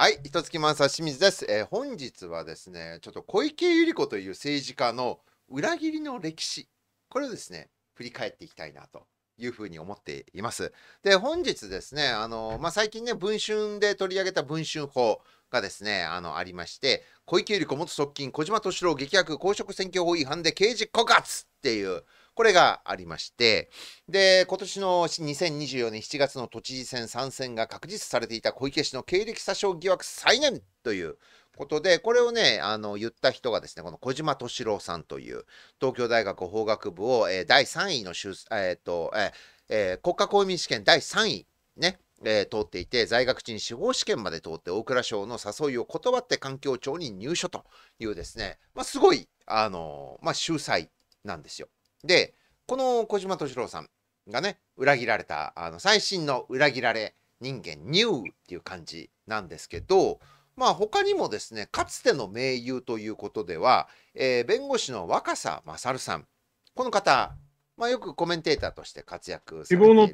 はい、一月マン清水です、えー、本日はですね、ちょっと小池百合子という政治家の裏切りの歴史、これをですね、振り返っていきたいなというふうに思っています。で、本日ですね、あの、まあ、最近ね、文春で取り上げた文春法がですね、あの、ありまして、小池百合子元側近、小島敏郎激悪公職選挙法違反で刑事告発っていう、これがありまして、で、今年の2024年7月の都知事選参戦が確実されていた小池氏の経歴詐称疑惑再燃ということで、これをね、あの言った人がですね、この小島敏郎さんという東京大学法学部を、えー、第3位の、えっ、と、えーえー、国家公務員試験第3位、ね、えー、通っていて、在学中に司法試験まで通って、大蔵省の誘いを断って環境庁に入所というですね、まあ、すごい、あのー、まあ、秀才なんですよ。で、この小島敏郎さんがね、裏切られた、あの、最新の裏切られ人間、ニューっていう感じなんですけど、まあ他にもですね、かつての名優ということでは、えー、弁護士の若狭勝さん、この方、まあ、よくコメンテーターとして活躍されている。の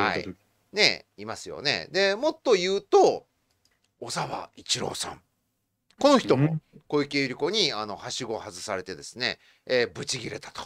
はい、ね、いますよね。で、もっと言うと、小沢一郎さん。この人も小池百合子にあのはしごを外されてですね、えー、ブチギレたと。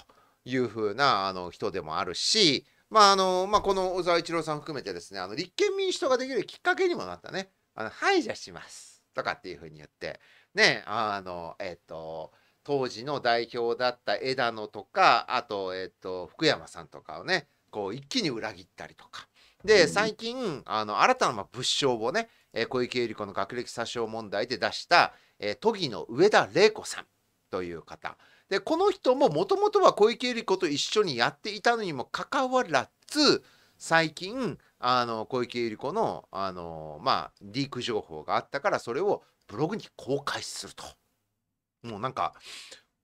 いうふうなあの人でもあるし、まああのまあ、この小沢一郎さん含めてですねあの立憲民主党ができるきっかけにもなったね「あの排除します」とかっていうふうに言ってねあのえっ、と当時の代表だった枝野とかあと,、えっ、と福山さんとかをねこう一気に裏切ったりとか。で最近あの新たな物証をね、え小池百合子の学歴詐称問題で出した、え都議の上田玲子さんという方でこの人ももともとは小池百合子と一緒にやっていたのにもかかわらず最近あの小池百合子のあの、まあ、リーク情報があったからそれをブログに公開すると。もうなんか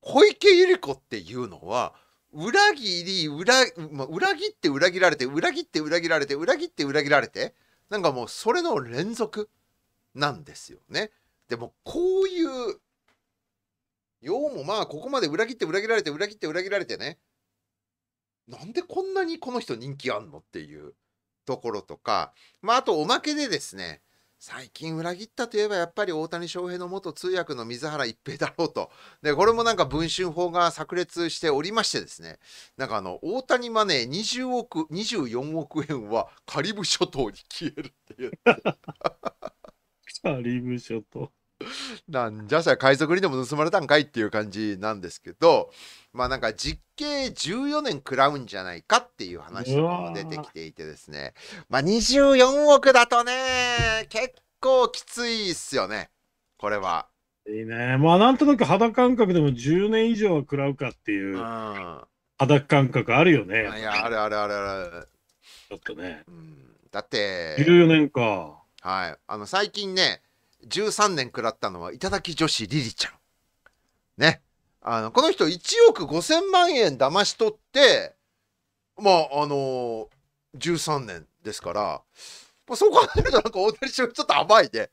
小池百合子っていうのは裏切り裏,、まあ、裏切って裏切られて裏切って裏切られて裏切って裏切られてなんかもうそれの連続なんですよね。でもこういうようもまあここまで裏切って裏切られて裏切って裏切られてねなんでこんなにこの人人気あんのっていうところとかまああとおまけでですね最近裏切ったといえばやっぱり大谷翔平の元通訳の水原一平だろうと。で、これもなんか文春法が炸裂しておりましてですね、なんかあの、大谷マネー20億、24億円はカリブ諸島に消えるっていう。カリブ諸島。なんじゃそり海賊にでも盗まれたんかいっていう感じなんですけどまあなんか実刑14年食らうんじゃないかっていう話とかも出てきていてですねまあ24億だとね結構きついっすよねこれは。いいねまあなんとなく肌感覚でも10年以上は食らうかっていう肌感覚あるよね。いやあるあるあるある。ちょっとね。うん、だって14年か。はいあの最近ね13年食らったのは頂き女子リリちゃん。ね。あの、この人1億5000万円騙し取って、まあ、あのー、13年ですから、まあ、そう考えるとなんか大谷翔平ちょっと甘いね。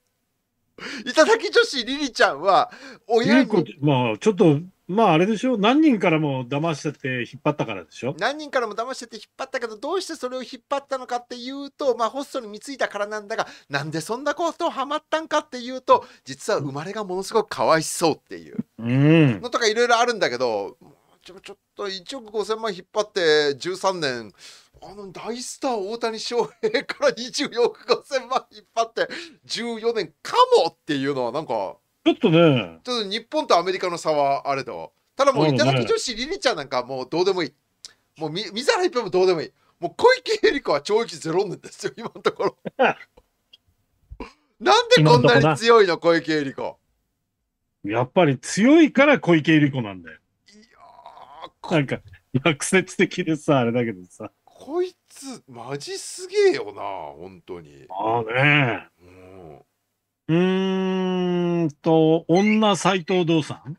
頂き女子リリちゃんは、親に。まあ、ちょっとまああれでしょ何人からも騙してて引っ張ったからでしょ何人からも騙してて引っ張ったけどどうしてそれを引っ張ったのかっていうとまあホストに貢いだからなんだがなんでそんなことハマったんかっていうと実は生まれがものすごくかわいそうっていうのとかいろいろあるんだけどちょちょっと1億5000万引っ張って13年あの大スター大谷翔平から24億5000万引っ張って14年かもっていうのはなんか。ちょっとね。ちょっと日本とアメリカの差はあれだわ。ただもういただき女子、リリちゃんなんかもうどうでもいい。もうみ水原一平もどうでもいい。もう小池百合子は懲役ゼロ年ですよ、今のところ。なんでこんなに強いの、小池百合子。やっぱり強いから小池百合子なんだよ。いやなんか、逆説的でさ、あれだけどさ。こいつ、マジすげえよな、本当に。ああね。うん。うーんと、女斎藤道さん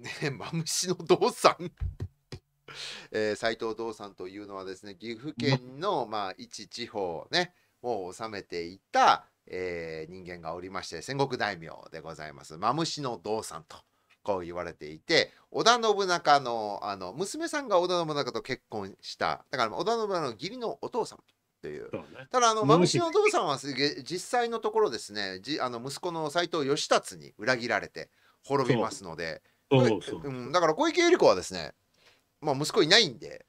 ねえ、マムシの道さん。えー、藤道さんというのはですね岐阜県の、まあ、一地方ねを治めていた、えー、人間がおりまして戦国大名でございますマムシの道さんとこう言われていて織田信長のあの娘さんが織田信長と結婚しただから織田信長の義理のお父さんっていう。うね、ただあの馬主のお父さんは実際のところですねじあの息子の斎藤義達に裏切られて滅びますのでうん、だから小池百合子はですね、まあ、息子いないんで。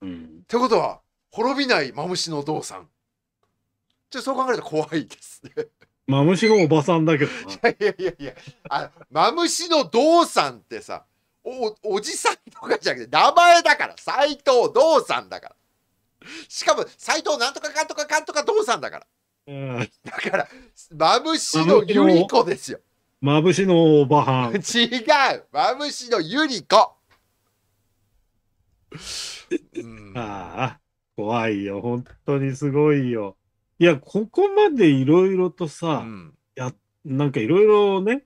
うん、ってことは滅びないマムシのお父さん。じゃそう考えると怖いですねマムシがおばさんだけど いやいやいやあマムシの父さんってさおおじさんとかじゃなくて名前だから斎藤父さんだから しかも、斎藤なんとかかんとかかんとかどうさんだから。うん、だから、まぶしのゆり子ですよ。まぶしのおばはん。違うまぶしのゆり子うん、ああ、怖いよ。本当にすごいよ。いや、ここまでいろいろとさ、うん、や、なんかいろいろね、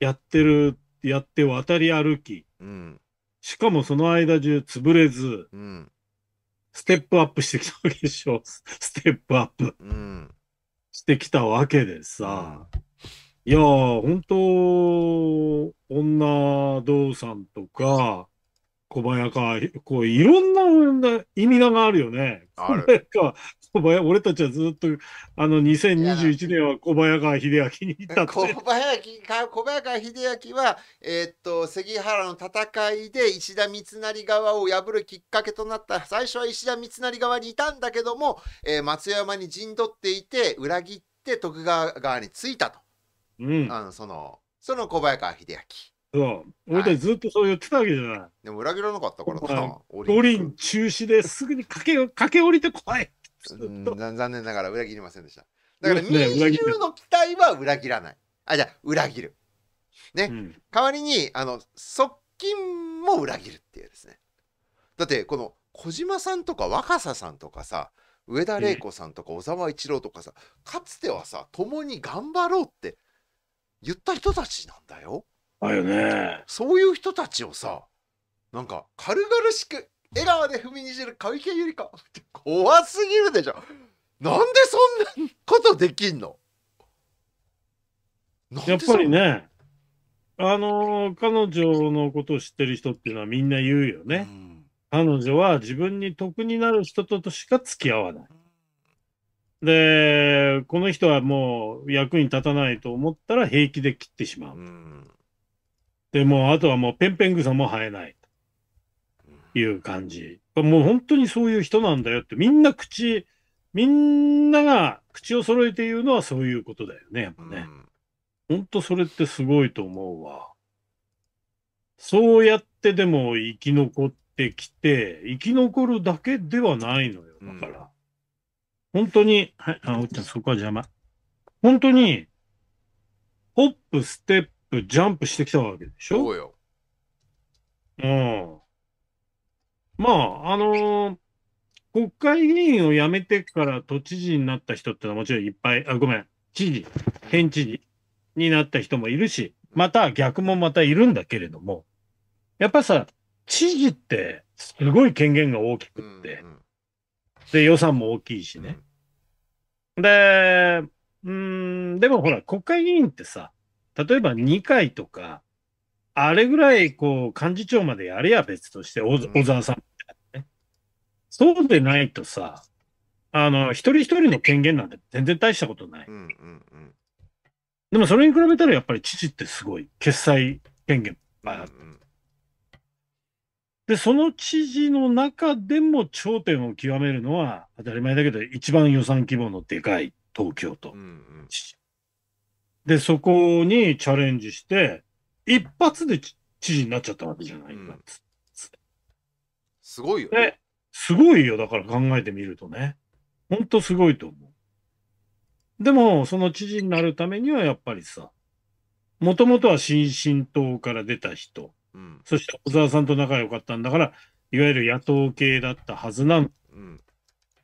やってる、やって渡り歩き、うん、しかもその間中潰れず、うん、ステップアップしてきたわけでしょ。ステップアップ、うん、してきたわけでさ。いやー、本当女道さんとか、小早川、こういろんな意味名があるよね。小れ川小林俺たちはずっとあの2021年は小早川秀明にった小早小早川秀明は、えー、っと関原の戦いで石田三成側を破るきっかけとなった最初は石田三成側にいたんだけども、えー、松山に陣取っていて裏切って徳川側についたと、うん、あのそのその小早川秀明。そう。俺たちずっとそう言ってたわけじゃない。でも裏切らなかったからな。五輪中止ですぐに駆け駆け下りてこい残念ながら裏切りませんでした。だから民衆の期待は裏切らない。あ、じゃあ裏切る。ね、うん、代わりにあの側近も裏切るっていうですね。だってこの小島さんとか若狭さんとかさ上田玲子さんとか小沢一郎とかさ、かつてはさ共に頑張ろうって言った人たちなんだよ。あよね。そういう人たちをさなんか軽々しく笑顔で踏みにじる小池百合子怖すぎるでしょなんでそんなことできんのやっぱりねあのー、彼女のことを知ってる人っていうのはみんな言うよね、うん、彼女は自分に得になる人としか付き合わないでこの人はもう役に立たないと思ったら平気で切ってしまう、うん、でもあとはもうペンペン草も生えないいう感じ。もう本当にそういう人なんだよって、みんな口、みんなが口を揃えて言うのはそういうことだよね、やっぱね。うん、本当それってすごいと思うわ。そうやってでも生き残ってきて、生き残るだけではないのよ。だから、うん、本当に、はい、あ、おっちゃん、そこは邪魔。本当に、ホップ、ステップ、ジャンプしてきたわけでしょそうよ。うん。まあ、あのー、国会議員を辞めてから都知事になった人ってのはもちろんいっぱい、あ、ごめん、知事、県知事になった人もいるし、また逆もまたいるんだけれども、やっぱさ、知事ってすごい権限が大きくって、で、予算も大きいしね。で、うん、でもほら、国会議員ってさ、例えば2回とか、あれぐらい、こう、幹事長までやれや別として、小沢さんそうでないとさ、あの、一人一人の権限なんて全然大したことない。でもそれに比べたらやっぱり父ってすごい、決裁権限ばあって。うんうん、で、その知事の中でも頂点を極めるのは当たり前だけど、一番予算規模のでかい東京都、うんうん、で、そこにチャレンジして、一発で知事になっちゃったわけじゃないか、うん、すごいよね。すごいよ、だから考えてみるとね。ほんとすごいと思う。でも、その知事になるためにはやっぱりさ、もともとは新進党から出た人、うん、そして小沢さんと仲良かったんだから、いわゆる野党系だったはずなん、うん、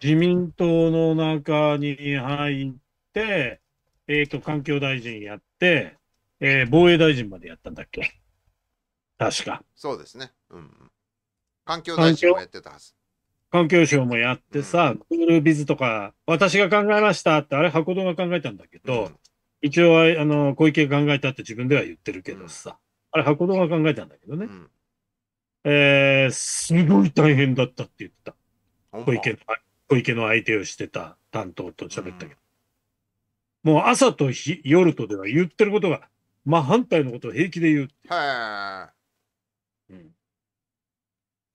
自民党の中に入って、えっ、ー、と、環境大臣やって、えー、防衛大臣までやったんだっけ確か。そうですね。うん。環境大臣もやってたはず。環境省もやってさ、g ー o ビズとか、私が考えましたって、あれ、箱戸が考えたんだけど、一応、あの、小池が考えたって自分では言ってるけどさ、あれ、箱戸が考えたんだけどね。えー、すごい大変だったって言った。小池の、小池の相手をしてた担当と喋ったけど。もう朝と夜とでは言ってることが、真反対のことを平気で言うう。はい。うん、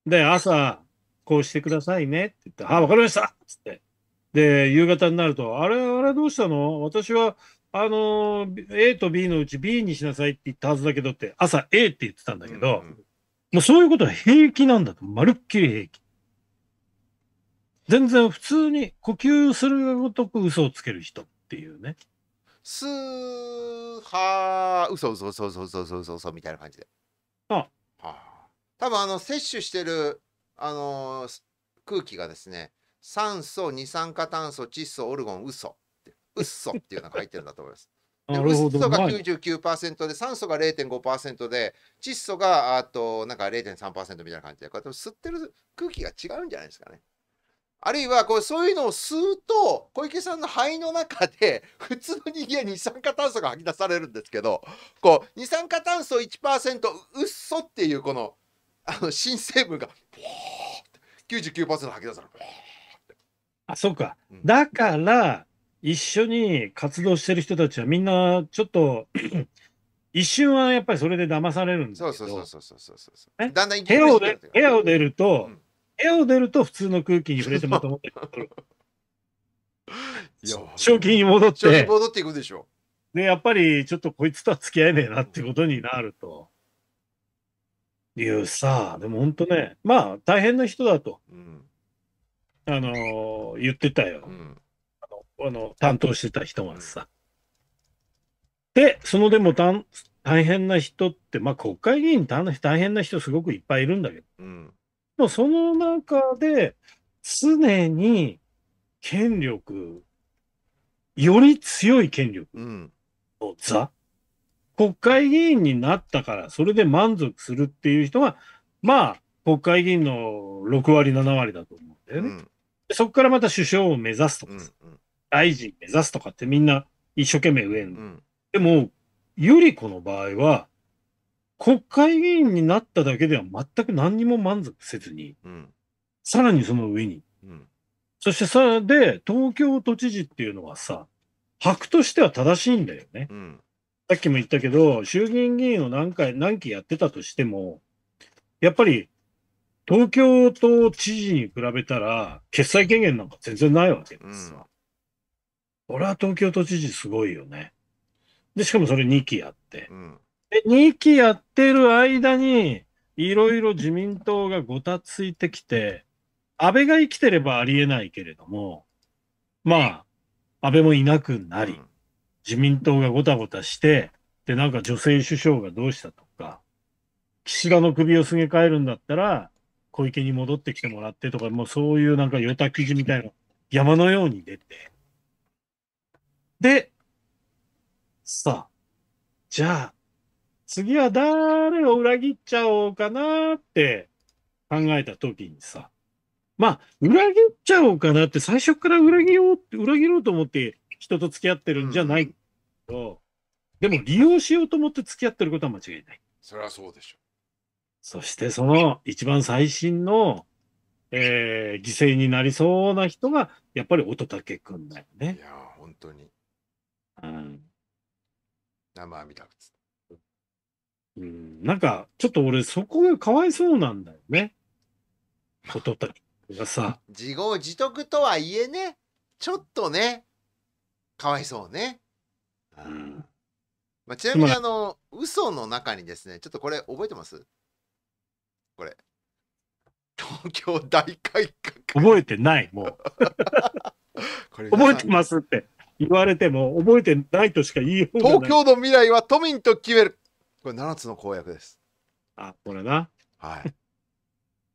で、朝、こうしてくださいねって言って、あ、わかりましたっつって。で、夕方になると、あれ、あれどうしたの私は、あの、A と B のうち B にしなさいって言ったはずだけどって、朝 A って言ってたんだけど、うんもうそういうことは平気なんだと。まるっきり平気。全然普通に呼吸するごとく嘘をつける人っていうね。すーはー、嘘嘘嘘嘘嘘嘘嘘嘘みたいな感じで。ああ。はあ、多分あの、摂取してるあのー、空気がですね酸素二酸化炭素窒素オルゴンウソウッソっていうのが入ってるんだと思います。ウッソが99%で酸素が0.5%で窒素があとなんか0.3%みたいな感じでこうやって吸ってる空気が違うんじゃないですかね。あるいはこうそういうのを吸うと小池さんの肺の中で 普通の人間二酸化炭素が吐き出されるんですけどこう二酸化炭素1%ウッソっていうこのあの新成分が99%吐き出さあそうか、うん、だから一緒に活動してる人たちはみんなちょっと 一瞬はやっぱりそれで騙されるんですけどそうそうそうそうそうそう、ね、だんだん部屋を出部屋を出ると、うん、部屋を出ると普通の空気に触れてまとまって賞金 に戻って。賞金戻っていくでしょ。で、やっぱりちょっとこいつとは付き合えねえなってことになると。いうさ、でも本当ね、まあ大変な人だと、うんあのー言ってたよ、うんあの。あの、担当してた人がさ。で、そのでもたん大変な人って、まあ国会議員大変な人すごくいっぱいいるんだけど、うんその中で常に権力、より強い権力うんの座国会議員になったから、それで満足するっていう人が、まあ、国会議員の6割、7割だと思うんだよね。うん、そこからまた首相を目指すとか、うんうん、大臣目指すとかってみんな一生懸命上に、うん、でも、ゆり子の場合は、国会議員になっただけでは全く何にも満足せずに、うん、さらにその上に、うん、そしてさ、で、東京都知事っていうのはさ、白としては正しいんだよね。うんさっきも言ったけど、衆議院議員を何回、何期やってたとしても、やっぱり東京都知事に比べたら、決裁権限なんか全然ないわけですわ。うん、俺は東京都知事すごいよね。で、しかもそれ2期やって。うん、で、2期やってる間に、いろいろ自民党がごたついてきて、安倍が生きてればありえないけれども、まあ、安倍もいなくなり、うん自民党がごたごたして、で、なんか女性首相がどうしたとか、岸田の首をすげ替えるんだったら、小池に戻ってきてもらってとか、もうそういうなんか与太記事みたいな山のように出て。で、さあ、じゃあ、次は誰を裏切っちゃおうかなって考えた時にさ、まあ、裏切っちゃおうかなって最初から裏切ろうって、裏切ろうと思って人と付き合ってるんじゃないけど、うん、でも利用しようと思って付き合ってることは間違いない。それはそうでしょう。そしてその一番最新の、えー、犠牲になりそうな人が、やっぱり乙武くんだよね。いや本当に。うん。生みたくつ。うん、なんか、ちょっと俺、そこがかわいそうなんだよね。乙武がさ。自業自得とはいえね、ちょっとね。かわいそうね。うん、まあ、ちなみにあの嘘の中にですねちょっとこれ覚えてますこれ東京大改革覚えてないもう 覚えてますって言われても覚えてないとしか言いようがない東京の未来は都民と決めるこれ7つの公約ですあこれなはい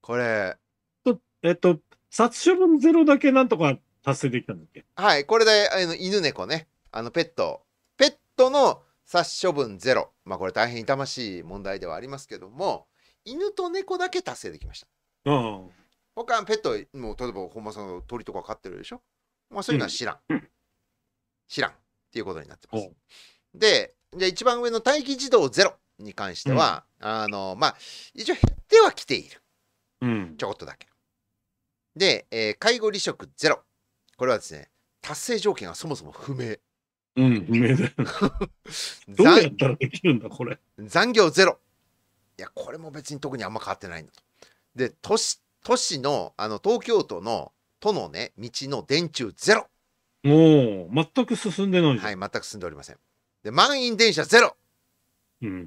これと えっと殺処分ゼロだけなんとか達成できたんだっけはい、これで、あの、犬猫ね、あの、ペット、ペットの殺処分ゼロ。まあ、これ大変痛ましい問題ではありますけども、犬と猫だけ達成できました。うん。他ペット、もう、例えば、本間さんの鳥とか飼ってるでしょまあ、そういうのは知らん。うん、知らん。っていうことになってます。で、じゃ一番上の待機児童ゼロに関しては、うん、あの、まあ、一応減ってはきている。うん、ちょこっとだけ。で、えー、介護離職ゼロ。これはですね達成条件がそもそも不明うん不明だよ どうやったらできるんだこれ残業ゼロいやこれも別に特にあんま変わってないんだとで都市都市のあの東京都の都のね道の電柱ゼロもう全く進んでないはい全く進んでおりませんで満員電車ゼロうん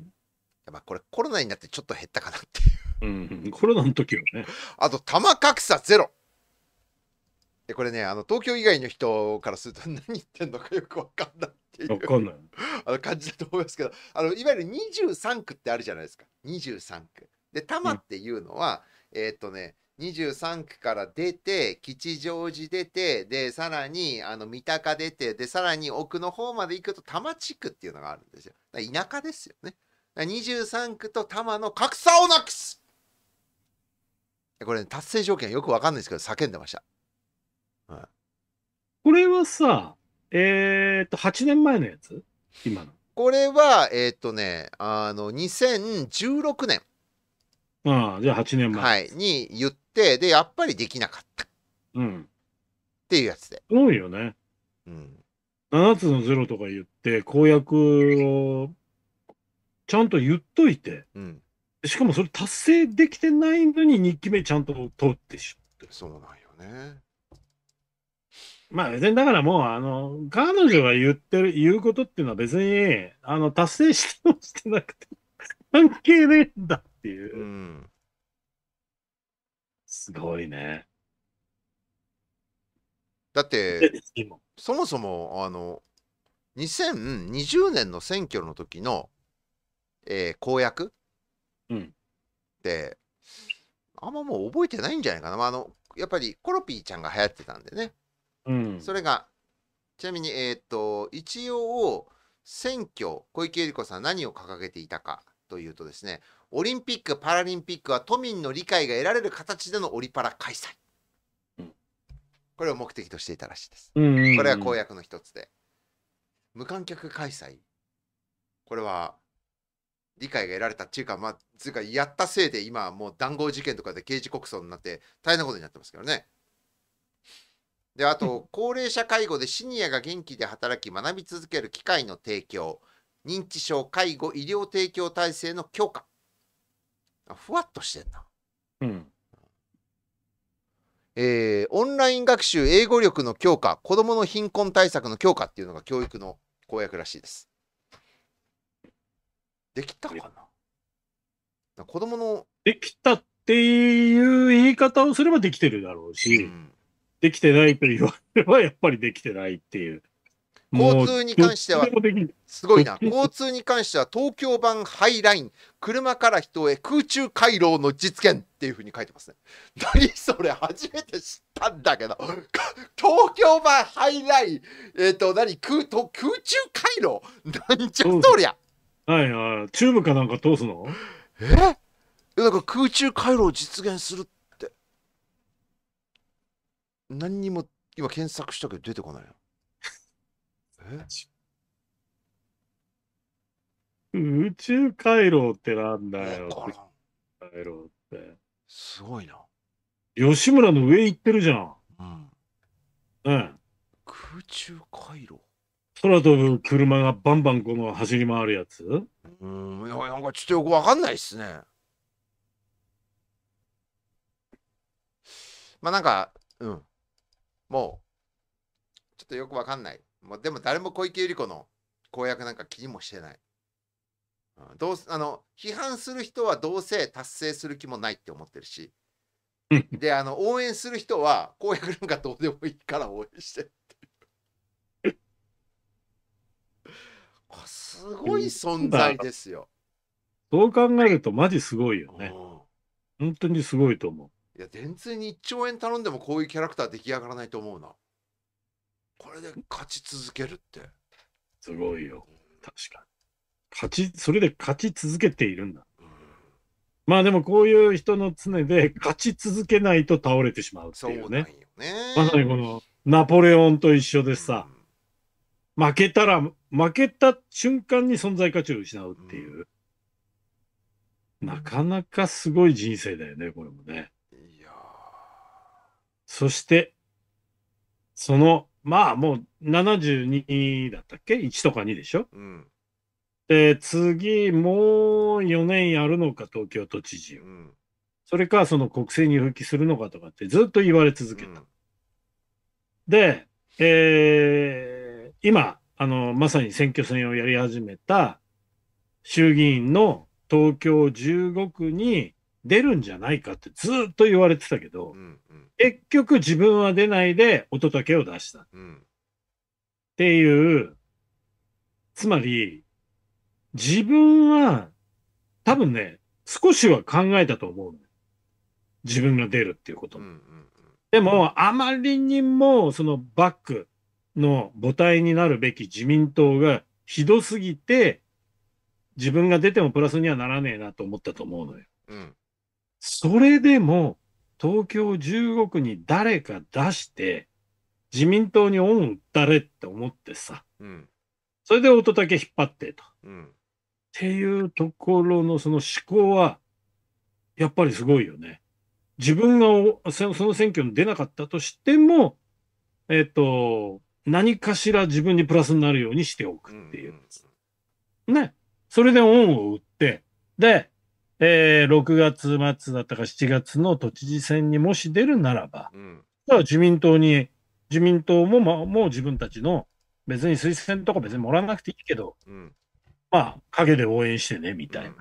やっぱこれコロナになってちょっと減ったかなっていう、うん、コロナの時はねあと玉格差ゼロでこれねあの東京以外の人からすると 何言ってんのかよくわかんないっていうかんない あの感じだと思いますけどあのいわゆる23区ってあるじゃないですか23区。で多摩っていうのは、うん、えっ、とね23区から出て吉祥寺出てでさらにあの三鷹出てでさらに奥の方まで行くと多摩地区っていうのがあるんですよ。田舎ですよね。23区と多摩の格差をなくすこれ、ね、達成条件よくわかんないですけど叫んでました。はい。これはさ、えー、っと、8年前のやつ今の。これは、えー、っとね、あの、2016年。ああ、じゃあ8年前。はい。に言って、で、やっぱりできなかった。うん。っていうやつで。多いよね。うん。7つのゼロとか言って、公約をちゃんと言っといて、うん、しかもそれ達成できてないのに2期目ちゃんと通ってしそうなんよね。まあ別にだからもう、あの、彼女が言ってる、言うことっていうのは別に、あの、達成してもしてなくて、関係ねえんだっていう。うん。すごいね。だって、そもそも、あの、2020年の選挙の時の、えー、公約って、うん、あんまもう覚えてないんじゃないかな。まあ、あのやっぱりコロピーちゃんが流行ってたんでね。それがちなみに、えー、っと一応選挙小池百合子さん何を掲げていたかというとですねオリンピック・パラリンピックは都民の理解が得られる形でのオリパラ開催、これを目的としていたらしいです、これが公約の一つで無観客開催これは理解が得られたっていうかまあつうかやったせいで今もう談合事件とかで刑事告訴になって大変なことになってますけどねであと高齢者介護でシニアが元気で働き学び続ける機会の提供認知症介護医療提供体制の強化ふわっとしてんな、うんえー、オンライン学習英語力の強化子どもの貧困対策の強化っていうのが教育の公約らしいですできたかな子どものできたっていう言い方をすればできてるだろうし、うんできてないと言われれば、やっぱりできてないっていう。交通に関しては、すごいな。交通に関しては、東京版ハイライン、車から人へ空中回廊の実現っていうふうに書いてますね。何それ、初めて知ったんだけど、東京版ハイライン、えっ、ー、と、何空と、空中回廊なんじゃそりゃ。はいはい。チューブかなんか通すのえなんか空中回廊実現するって。何にも今検索したけど出てこないよ。え宇宙回廊ってなんだよ。宇宙回廊って。すごいな。吉村の上行ってるじゃん。うん。うん。空中回廊空飛ぶ車がバンバンこの走り回るやつうん、なんかちょっとよくわかんないっすね。まあなんか、うん。もう、ちょっとよくわかんない。もうでも誰も小池百合子の公約なんか気にもしてない。うん、どうあの批判する人はどうせ達成する気もないって思ってるし、で、あの応援する人は公約なんかどうでもいいから応援してってう。すごい存在ですよ。そう考えるとマジすごいよね。本当にすごいと思う。いや電通に1兆円頼んでもこういうキャラクター出来上がらないと思うなこれで勝ち続けるってすごいよ確かに勝ちそれで勝ち続けているんだ、うん、まあでもこういう人の常で勝ち続けないと倒れてしまうっていうねねまさにこのナポレオンと一緒でさ、うん、負けたら負けた瞬間に存在価値を失うっていう、うん、なかなかすごい人生だよねこれもねそして、その、まあもう72だったっけ ?1 とか2でしょ、うん、で、次、もう4年やるのか、東京都知事を。うん、それか、その国政に復帰するのかとかってずっと言われ続けた。うん、で、えー、今、あの、まさに選挙戦をやり始めた衆議院の東京15区に出るんじゃないかってずっと言われてたけど、うんうん結局自分は出ないでだけを出した。っていう、つまり、自分は多分ね、少しは考えたと思う。自分が出るっていうことでも、あまりにもそのバックの母体になるべき自民党がひどすぎて、自分が出てもプラスにはならねえなと思ったと思うのよ。それでも、東京15区に誰か出して、自民党に恩打ったれって思ってさ、うん、それで音だけ引っ張ってと、うん。っていうところのその思考は、やっぱりすごいよね。自分がその選挙に出なかったとしても、えっ、ー、と、何かしら自分にプラスになるようにしておくっていう。うん、ね。それで恩を売って、で、えー、6月末だったか7月の都知事選にもし出るならば、うん、自民党に、自民党も、まあ、もう自分たちの、別に推薦とか別にもらわなくていいけど、うん、まあ、陰で応援してね、みたいな、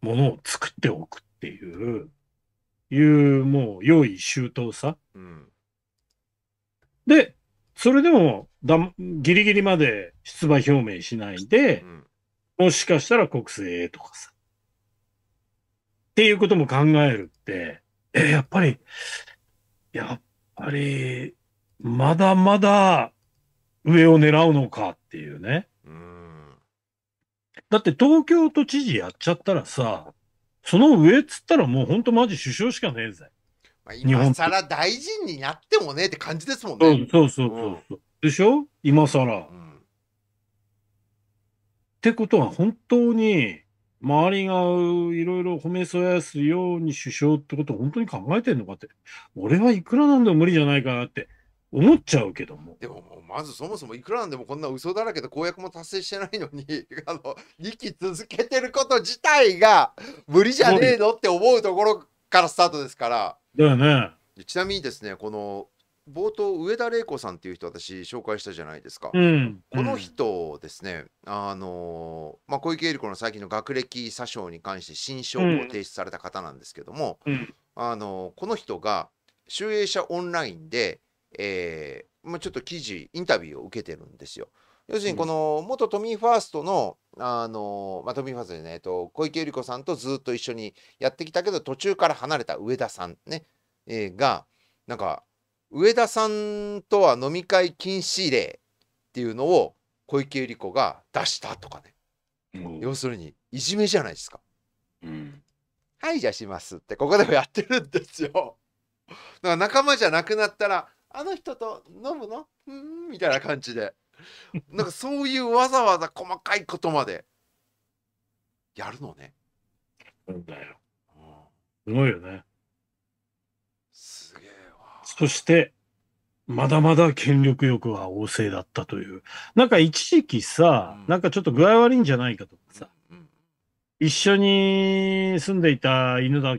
ものを作っておくっていう、いう、もう、用意周到さ。うん、で、それでもだ、ギリギリまで出馬表明しないで、うん、もしかしたら国政とかさ、っていうことも考えるって、えー、やっぱり、やっぱり、まだまだ上を狙うのかっていうね。うんだって東京都知事やっちゃったらさ、その上っつったらもうほんとマジ首相しかねえぜ。まあ、今ら大臣になってもねえって感じですもんね。そうそうそうそう、うん、でしょ今更、うん、ってことは本当に周りがいろいろ褒めそやすように首相ってことを本当に考えてんのかって、俺はいくらなんでも無理じゃないかなって思っちゃうけども。でももまずそもそもいくらなんでもこんな嘘だらけで公約も達成してないのに あの2期続けてること自体が無理じゃねえのって思うところからスタートですから。だよね。ちなみにですね、この冒頭上田玲子さんっていう人私紹介したじゃないですか、うん、この人ですね、うん、あのまあ、小池百合子の最近の学歴詐称に関して新証を提出された方なんですけども、うん、あのこの人が集英社オンラインで、えーまあ、ちょっと記事インタビューを受けてるんですよ。要するにこの元トミーファーストの、あのまあ、トミーファーストでね、えっと、小池百合子さんとずっと一緒にやってきたけど途中から離れた上田さんね、えー、がなんか上田さんとは飲み会禁止令っていうのを小池百合子が出したとかね、うん、要するにいじめじゃないですか。うん、はいじゃあしますってここでもやってるんですよ。だから仲間じゃなくなったらあの人と飲むのんみたいな感じでなんかそういうわざわざ細かいことまでやるのね。なんだよ。すごいよね。そして、まだまだ権力欲は旺盛だったという。なんか一時期さ、うん、なんかちょっと具合悪いんじゃないかとかさ、一緒に住んでいた犬だ、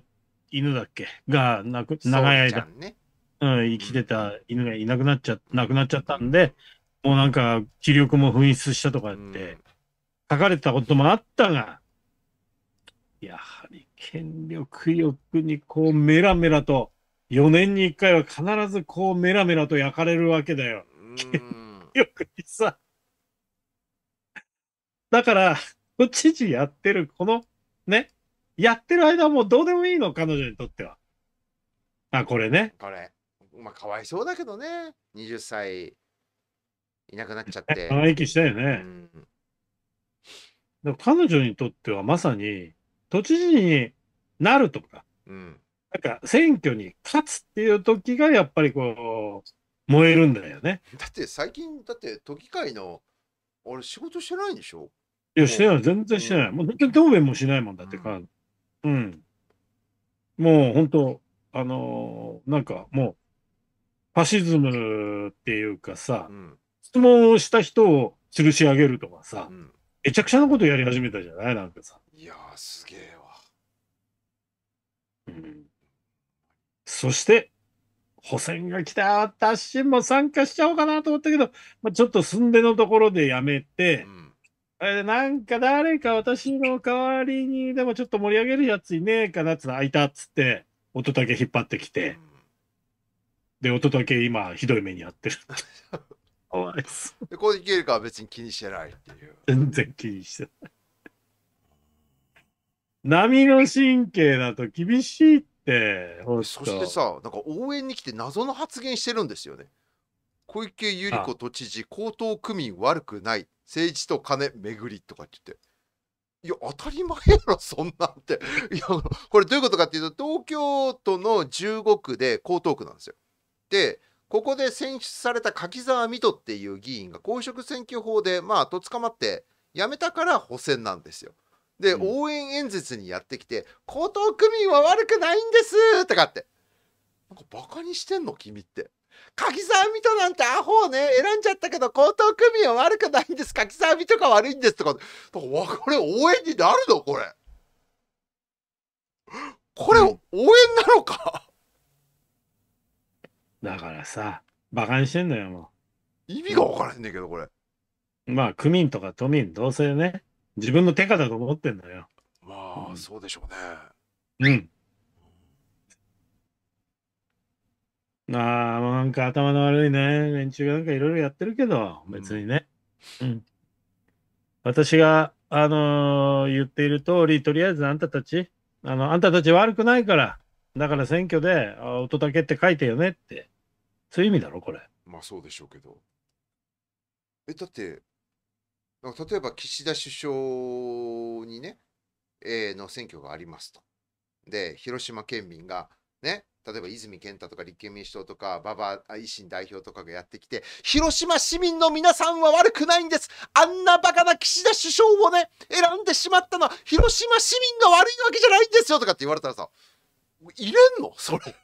犬だっけがなく、長い間、ね、うん、生きてた犬がいなくなっちゃ、亡くなっちゃったんで、もうなんか気力も紛失したとかって、書かれたこともあったが、やはり権力欲にこうメラメラと、4年に1回は必ずこうメラメラと焼かれるわけだよ。よくにさ。だから、都知事やってる、この、ね、やってる間はもうどうでもいいの、彼女にとっては。あ、これね。これ。まあ、かわいそうだけどね。20歳いなくなっちゃって。生きしたよね。うん、彼女にとってはまさに、都知事になるとか、うん、なんか選挙に勝つっていう時がやっぱりこう燃えるんだよね。だって最近だって都議会の俺仕事してないんでしょいやしてない全然してない、うん、もう全然答弁もしないもんだってか、うん、うん、もう本当あのー、なんかもうファシズムっていうかさ、うん、質問をした人を吊るし上げるとかさ、めちゃくちゃなことやり始めたじゃないなんかさ。いやすげえそして、補選が来た、私も参加しちゃおうかなと思ったけど、まあ、ちょっとすんでのところでやめて、うん、えなんか誰か私の代わりにでもちょっと盛り上げるやついねえかなっつって、開いたっつって、音だけ引っ張ってきて、で、音だけ今、ひどい目にあってる。か わいそう。で、こういけるかは別に気にしてないっていう。全然気にしてない。波の神経だと厳しいっええそしてさなんか応援に来て謎の発言してるんですよね小池百合子都知事江東区民悪くない政治と金巡りとかって言っていや当たり前やろそんなんて いやこれどういうことかっていうと東京都の15区で江東区なんですよでここで選出された柿沢水戸っていう議員が公職選挙法でまあと捕まって辞めたから補選なんですよ。で、応援演説にやってきて「江東区民は悪くないんです」とかってなんかバカにしてんの君って。柿沢水となんてアホをね選んじゃったけど江東区民は悪くないんです柿沢水とか悪いんですとかかこれ応援になるのこれこれ、応援なのかだからさバカにしてんのよもう意味が分からへんねんけどこれまあ区民とか都民どうせね自分の手下だと思ってんだよ。まあ、うん、そうでしょうね。うん。ああ、なんか頭の悪いね。連中がなんかいろいろやってるけど、別にね。うん。私が、あのー、言っている通り、とりあえずあんたたち、あの、あんたたち悪くないから、だから選挙で、あ音だけって書いてよねって、そういう意味だろ、これ。まあそうでしょうけど。え、だって、か例えば岸田首相にね、えの選挙がありますと。で、広島県民が、ね、例えば泉健太とか立憲民主党とか馬場維新代表とかがやってきて広島市民の皆さんは悪くないんですあんなバカな岸田首相をね選んでしまったのは広島市民が悪いわけじゃないんですよとかって言われたらさ入れんのそれ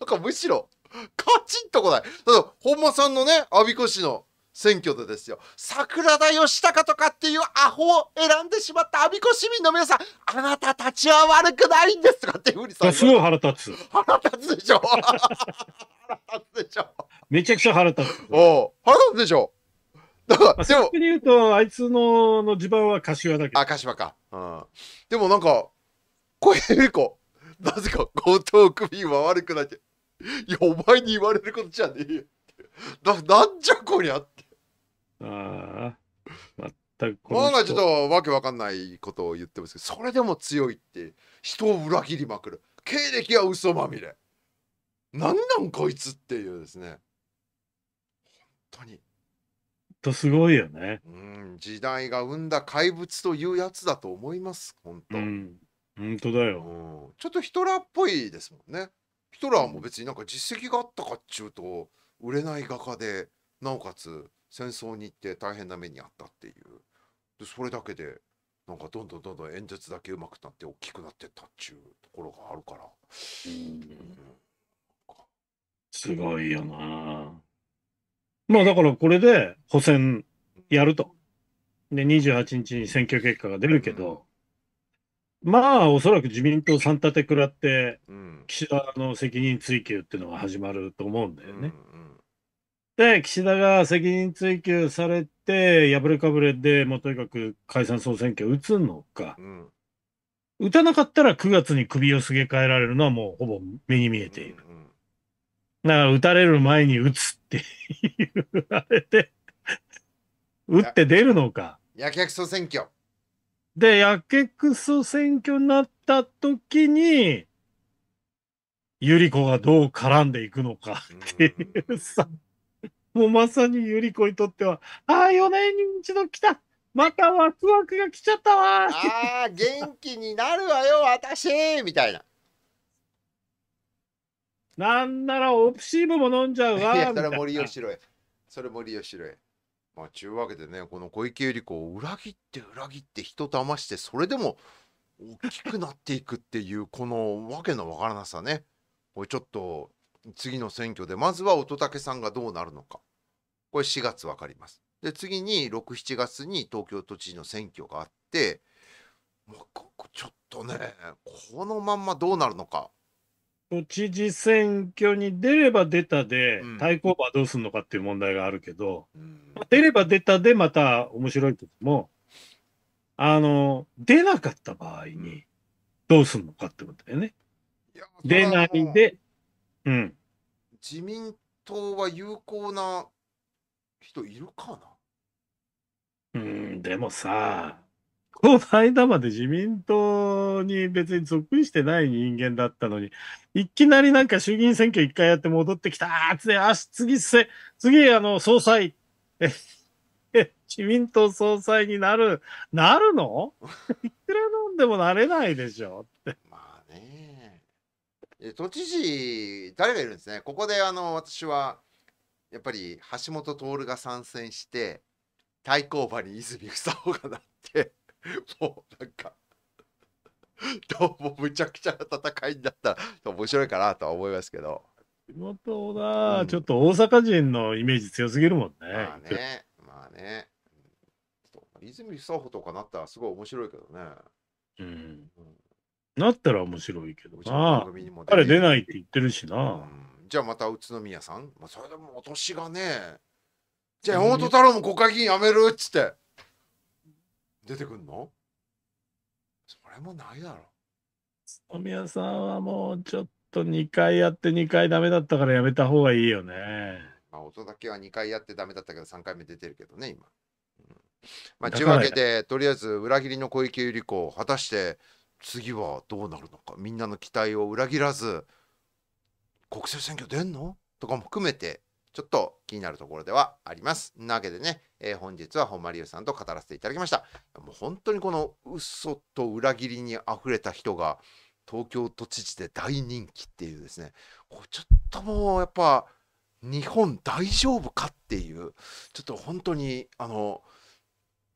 なんかむしろカチンとこないただ本間さんのね我孫子市の選挙でですよ桜田義孝とかっていうアホを選んでしまった我孫子市民の皆さんあなたたちは悪くないんですとかっていうふうにさすごい腹立つ腹立つでしょ腹立つでしょめちゃくちゃ腹立つお腹立つでしょだから、まあ、でも。に言うと、あいつのの地盤は柏だけど。あ、柏か。うん。でもなんか、小平子、なぜか後藤組は悪くなっていや、お前に言われることじゃねえよ。な、なんじゃこりゃって。ああ、全くこの人。ちょっとわけわかんないことを言ってますけど、それでも強いって人を裏切りまくる。経歴は嘘まみれ。なんなんこいつっていうですね。本当に。とすごいよね。うん、時代が生んだ怪物というやつだと思います。本当。うん、本当だよ、うん、ちょっとヒトラーっぽいですもんね。ヒトラーも別になんか実績があったかっちゅうと売れない画家で、なおかつ戦争に行って大変な目にあったっていうでそれだけでなんかどんどんどんどん演説だけうまくなって大きくなってったっちゅうところがあるから、すごいよなまあだからこれで補選やるとで28日に選挙結果が出るけど、うん、まあおそらく自民党3立て食らって、岸田の責任追及っていうのが始まると思うんだよね。うんで、岸田が責任追及されて、破れかぶれでもうとにかく解散・総選挙打つのか、うん、打たなかったら9月に首をすげ替えられるのはもうほぼ目に見えている。うんうん、だから打たれる前に打つって言われて、打って出るのか。やけくそ選挙。で、やけくそ選挙になった時に、ゆり子がどう絡んでいくのかっていうさ、うんもうまさにゆり子にとっては、ああ、4年に一度来たまたワクワクが来ちゃったわああ、元気になるわよ、私みたいな。なんならオプシーブも飲んじゃうわ。いや、それ森吉郎や。それ森吉郎や。まあ、ちゅうわけでね、この小池百合子を裏切って裏切って人騙して、それでも大きくなっていくっていう、このわけのわからなさね。これちょっと次の選挙で、まずは乙武さんがどうなるのか。これ4月分かります。で次に67月に東京都知事の選挙があってもうちょっとねこのまんまどうなるのか。都知事選挙に出れば出たで、対抗馬はどうするのかっていう問題があるけど、うん、出れば出たでまた面白いけどもあの出なかった場合にどうするのかってことだよね。出ないで、うん、自民党は有効な人いるかなうん、でもさ、この間まで自民党に別に属してない人間だったのに、いきなりなんか衆議院選挙一回やって戻ってきた、って、あし、次せ、次、あの、総裁、え、え、自民党総裁になる、なるのいくら飲んでもなれないでしょって。まあね。都知事、誰がいるんですね。ここで、あの、私は、やっぱり橋本徹が参戦して対抗馬に泉房穂がなってもうなんかどうもむちゃくちゃな戦いになったら面白いかなとは思いますけど地元だ、うん、ちょっと大阪人のイメージ強すぎるもんねまあねまあね泉房穂とかなったらすごい面白いけどねうん、うん、なったら面白いけどな彼出ないって言ってるしな、うんじゃあまた宇都宮さん、まあ、それでもお年がねじゃあ山本太郎も国会議員辞めるっつって出てくんのそれもないだろ宇都宮さんはもうちょっと2回やって2回ダメだったからやめた方がいいよねまあ音だけは2回やってダメだったけど3回目出てるけどね今、うん、まあというわけでとりあえず裏切りの小池百合子果たして次はどうなるのかみんなの期待を裏切らず国政選挙出んのとかも含めてちょっと気になるところではあります。なわけでね、えー、本日は本間隆さんと語らせていただきました。もう本当にこの嘘と裏切りにあふれた人が東京都知事で大人気っていうですね、これちょっともうやっぱ日本大丈夫かっていう、ちょっと本当にあの、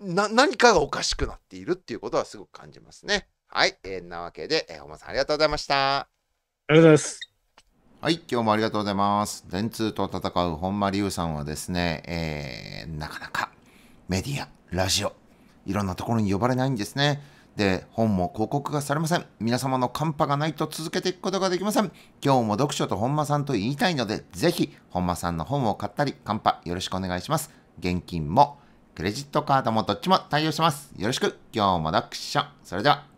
何かがおかしくなっているっていうことはすごく感じますね。はい、えー、なわけで、えー、本間さんありがとうございました。ありがとうございます。はい、今日もありがとうございます。電通と戦う本間龍さんはですね、えー、なかなかメディア、ラジオ、いろんなところに呼ばれないんですね。で、本も広告がされません。皆様の寒波がないと続けていくことができません。今日も読書と本間さんと言いたいので、ぜひ本間さんの本を買ったり、カンパよろしくお願いします。現金もクレジットカードもどっちも対応します。よろしく。今日も読書。それでは。